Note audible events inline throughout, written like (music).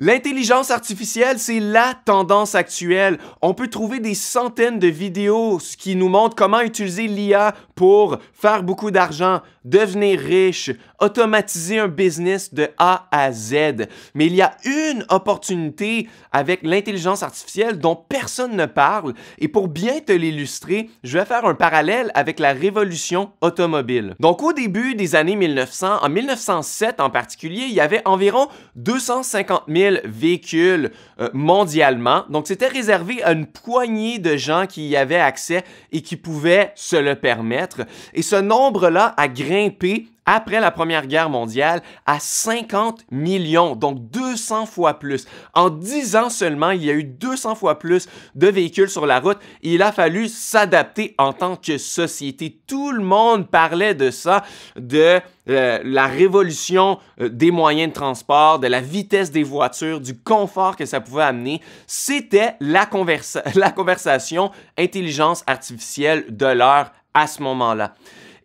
L'intelligence artificielle, c'est la tendance actuelle. On peut trouver des centaines de vidéos qui nous montrent comment utiliser l'IA pour faire beaucoup d'argent, devenir riche, automatiser un business de A à Z. Mais il y a une opportunité avec l'intelligence artificielle dont personne ne parle et pour bien te l'illustrer, je vais faire un parallèle avec la révolution automobile. Donc au début des années 1900, en 1907 en particulier, il y avait environ 250 000 véhicules euh, mondialement. Donc c'était réservé à une poignée de gens qui y avaient accès et qui pouvaient se le permettre. Et ce nombre-là a grimpé après la Première Guerre mondiale à 50 millions, donc 200 fois plus. En 10 ans seulement, il y a eu 200 fois plus de véhicules sur la route et il a fallu s'adapter en tant que société. Tout le monde parlait de ça, de euh, la révolution euh, des moyens de transport, de la vitesse des voitures, du confort que ça pouvait amener. C'était la, (laughs) la conversation intelligence artificielle de l'heure à ce moment-là.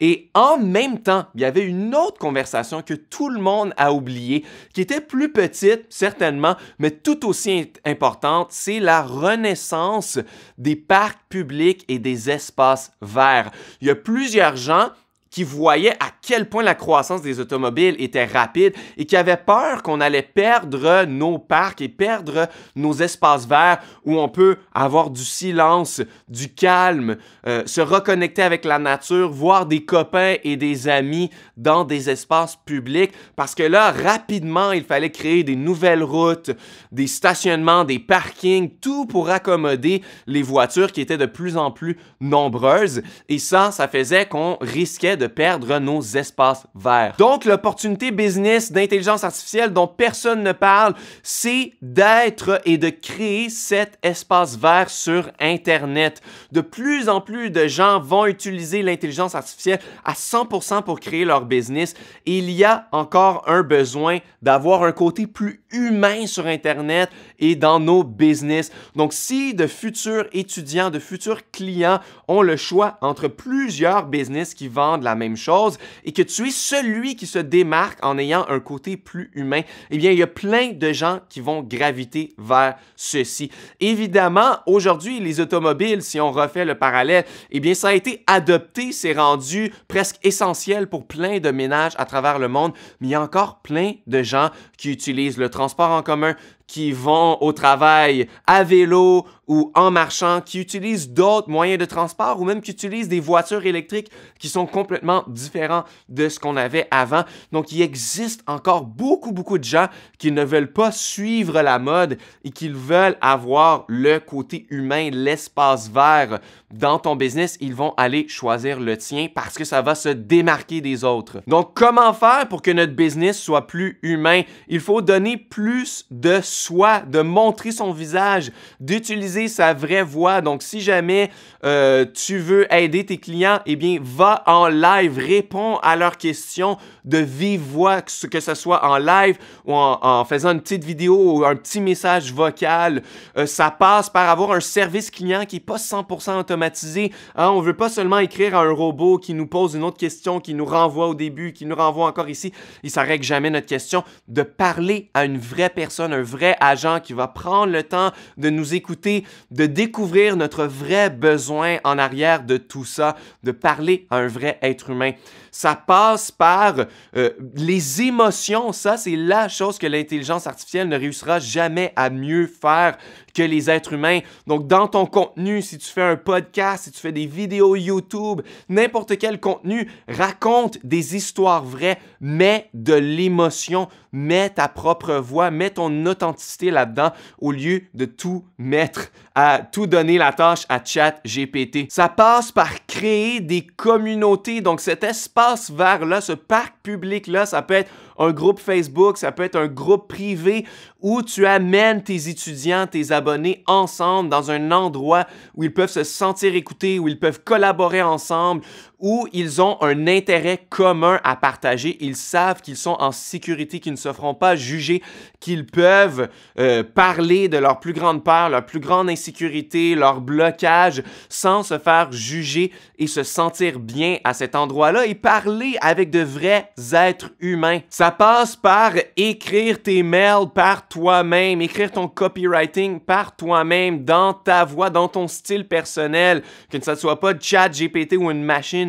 Et en même temps, il y avait une autre conversation que tout le monde a oubliée, qui était plus petite, certainement, mais tout aussi importante, c'est la renaissance des parcs publics et des espaces verts. Il y a plusieurs gens qui voyaient à quel point la croissance des automobiles était rapide et qui avaient peur qu'on allait perdre nos parcs et perdre nos espaces verts où on peut avoir du silence, du calme, euh, se reconnecter avec la nature, voir des copains et des amis dans des espaces publics parce que là, rapidement, il fallait créer des nouvelles routes, des stationnements, des parkings, tout pour accommoder les voitures qui étaient de plus en plus nombreuses et ça, ça faisait qu'on risquait de perdre nos espaces verts. Donc, l'opportunité business d'intelligence artificielle dont personne ne parle, c'est d'être et de créer cet espace vert sur Internet. De plus en plus de gens vont utiliser l'intelligence artificielle à 100% pour créer leur business. il y a encore un besoin d'avoir un côté plus humain sur Internet et dans nos business. Donc, si de futurs étudiants, de futurs clients ont le choix entre plusieurs business qui vendent la même chose et que tu es celui qui se démarque en ayant un côté plus humain, eh bien, il y a plein de gens qui vont graviter vers ceci. Évidemment, aujourd'hui, les automobiles, si on refait le parallèle, eh bien, ça a été adopté, c'est rendu presque essentiel pour plein de ménages à travers le monde, mais il y a encore plein de gens qui utilisent le transport en commun, qui vont au travail à vélo ou en marchant, qui utilisent d'autres moyens de transport ou même qui utilisent des voitures électriques qui sont complètement différents de ce qu'on avait avant. Donc il existe encore beaucoup, beaucoup de gens qui ne veulent pas suivre la mode et qui veulent avoir le côté humain, l'espace vert dans ton business, ils vont aller choisir le tien parce que ça va se démarquer des autres. Donc, comment faire pour que notre business soit plus humain? Il faut donner plus de soi, de montrer son visage, d'utiliser sa vraie voix. Donc, si jamais euh, tu veux aider tes clients, eh bien, va en live, réponds à leurs questions de vive voix, que ce soit en live ou en, faisant une petite vidéo ou un petit message vocal. Euh, ça passe par avoir un service client qui n'est pas 100% automatique automatisé. ne hein. On veut pas seulement écrire à un robot qui nous pose une autre question, qui nous renvoie au début, qui nous renvoie encore ici. Il s'arrête s'arrête jamais notre question de parler à une vraie personne, un vrai agent qui va prendre le temps de nous écouter, de découvrir notre vrai besoin en arrière de tout ça, de parler à un vrai être humain. Ça passe par euh, les émotions. Ça, c'est la chose que l'intelligence artificielle ne réussira jamais à mieux faire les êtres humains. Donc, dans ton contenu, si tu fais un podcast, si tu fais des vidéos YouTube, n'importe quel contenu, raconte des histoires vraies, mets de l'émotion, mets ta propre voix, mets ton authenticité là-dedans au lieu de tout mettre à tout donner la tâche à chat GPT. Ça passe par créer des communautés. Donc, cet espace vert-là, ce parc public-là, ça peut être un groupe Facebook, ça peut être un groupe privé où tu amènes tes étudiants, tes abonnés ensemble dans un endroit où ils peuvent se sentir écoutés, où ils peuvent collaborer ensemble, où ils ont un intérêt commun à partager. Ils savent qu'ils sont en sécurité, qu'ils ne se feront pas juger, qu'ils peuvent euh, parler de leur plus grande peur, leur plus grande insécurité, leur blocage, sans se faire juger et se sentir bien à cet endroit-là et parler avec de vrais êtres humains. Ça passe par écrire tes mails par toi-même, écrire ton copywriting par toi-même, dans ta voix, dans ton style personnel, que ce ne soit pas chat GPT ou une machine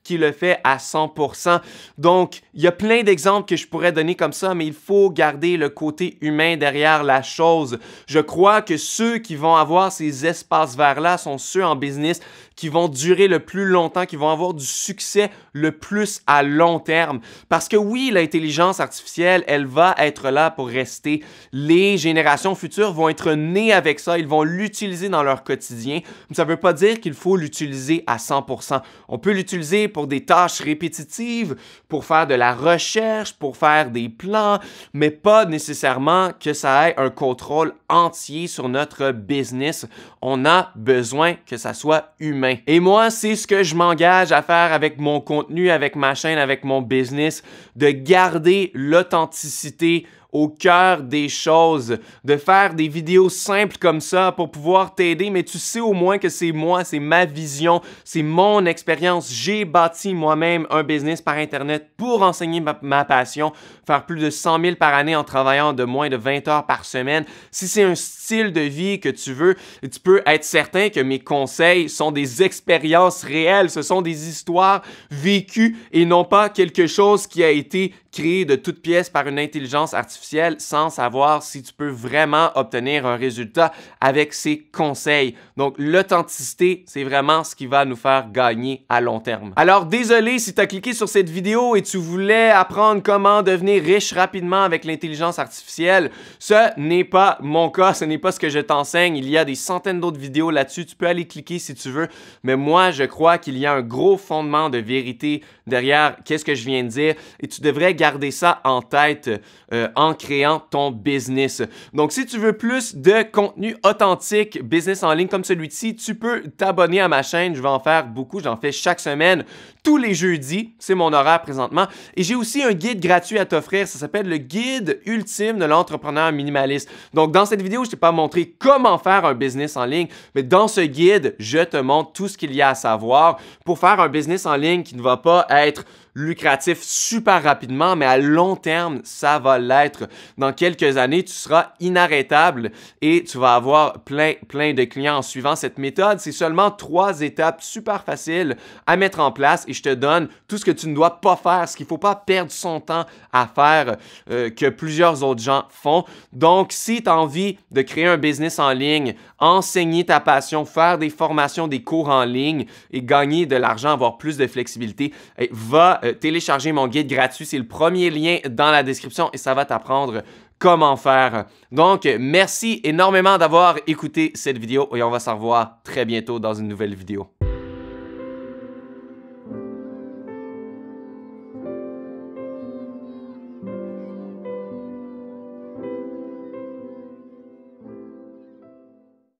qui le fait à 100%. Donc, il y a plein d'exemples que je pourrais donner comme ça, mais il faut garder le côté humain derrière la chose. Je crois que ceux qui vont avoir ces espaces verts-là sont ceux en business qui vont durer le plus longtemps, qui vont avoir du succès le plus à long terme. Parce que oui, l'intelligence artificielle, elle va être là pour rester. Les générations futures vont être nées avec ça, ils vont l'utiliser dans leur quotidien. Mais ça ne veut pas dire qu'il faut l'utiliser à 100%. On peut l'utiliser pour des tâches répétitives, pour faire de la recherche, pour faire des plans, mais pas nécessairement que ça ait un contrôle entier sur notre business. On a besoin que ça soit humain. Et moi, c'est ce que je m'engage à faire avec mon contenu, avec ma chaîne, avec mon business, de garder l'authenticité au cœur des choses, de faire des vidéos simples comme ça pour pouvoir t'aider, mais tu sais au moins que c'est moi, c'est ma vision, c'est mon expérience. J'ai bâti moi-même un business par Internet pour enseigner ma, passion, faire plus de 100 000 par année en travaillant de moins de 20 heures par semaine. Si c'est un style de vie que tu veux, tu peux être certain que mes conseils sont des expériences réelles, ce sont des histoires vécues et non pas quelque chose qui a été créé de toutes pièces par une intelligence artificielle sans savoir si tu peux vraiment obtenir un résultat avec ces conseils. Donc l'authenticité, c'est vraiment ce qui va nous faire gagner à long terme. Alors désolé si tu as cliqué sur cette vidéo et tu voulais apprendre comment devenir riche rapidement avec l'intelligence artificielle. Ce n'est pas mon cas, ce n'est pas ce que je t'enseigne. Il y a des centaines d'autres vidéos là-dessus. Tu peux aller cliquer si tu veux. Mais moi, je crois qu'il y a un gros fondement de vérité derrière qu'est-ce que je viens de dire. Et tu devrais garder ça en tête euh, en créant ton business. Donc, si tu veux plus de contenu authentique, business en ligne comme celui-ci, tu peux t'abonner à ma chaîne. Je vais en faire beaucoup. J'en fais chaque semaine, tous les jeudis. C'est mon horaire présentement. Et j'ai aussi un guide gratuit à t'offrir ça s'appelle le guide ultime de l'entrepreneur minimaliste. Donc, dans cette vidéo, je ne t'ai pas montré comment faire un business en ligne, mais dans ce guide, je te montre tout ce qu'il y a à savoir pour faire un business en ligne qui ne va pas être lucratif super rapidement, mais à long terme, ça va l'être. Dans quelques années, tu seras inarrêtable et tu vas avoir plein, plein de clients en suivant cette méthode. C'est seulement trois étapes super faciles à mettre en place et je te donne tout ce que tu ne dois pas faire, ce qu'il ne faut pas perdre son temps à faire euh, que plusieurs autres gens font. Donc, si tu as envie de créer un business en ligne, enseigner ta passion, faire des formations, des cours en ligne et gagner de l'argent, avoir plus de flexibilité, eh, va euh, télécharger mon guide gratuit. C'est le premier lien dans la description et ça va t'apprendre comment faire. Donc, merci énormément d'avoir écouté cette vidéo et on va se revoir très bientôt dans une nouvelle vidéo.